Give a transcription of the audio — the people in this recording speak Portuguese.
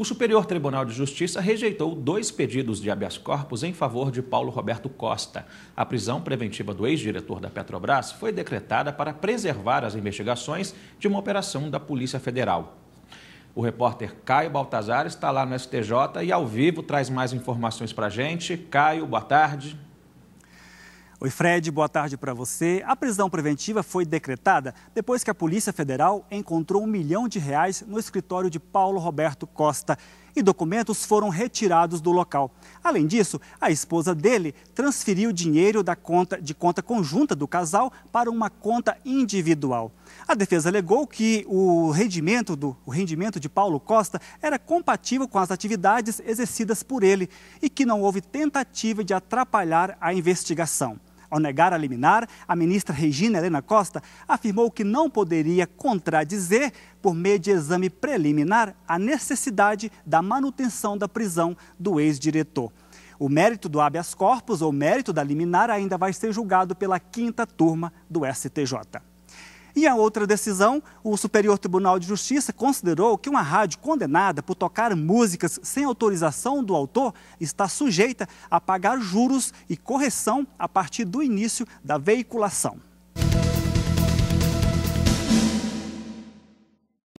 O Superior Tribunal de Justiça rejeitou dois pedidos de habeas corpus em favor de Paulo Roberto Costa. A prisão preventiva do ex-diretor da Petrobras foi decretada para preservar as investigações de uma operação da Polícia Federal. O repórter Caio Baltazar está lá no STJ e ao vivo traz mais informações para a gente. Caio, boa tarde. Oi, Fred, boa tarde para você. A prisão preventiva foi decretada depois que a Polícia Federal encontrou um milhão de reais no escritório de Paulo Roberto Costa e documentos foram retirados do local. Além disso, a esposa dele transferiu dinheiro da conta de conta conjunta do casal para uma conta individual. A defesa alegou que o rendimento, do, o rendimento de Paulo Costa era compatível com as atividades exercidas por ele e que não houve tentativa de atrapalhar a investigação. Ao negar a liminar, a ministra Regina Helena Costa afirmou que não poderia contradizer, por meio de exame preliminar, a necessidade da manutenção da prisão do ex-diretor. O mérito do habeas corpus ou mérito da liminar ainda vai ser julgado pela quinta turma do STJ. E a outra decisão, o Superior Tribunal de Justiça considerou que uma rádio condenada por tocar músicas sem autorização do autor está sujeita a pagar juros e correção a partir do início da veiculação.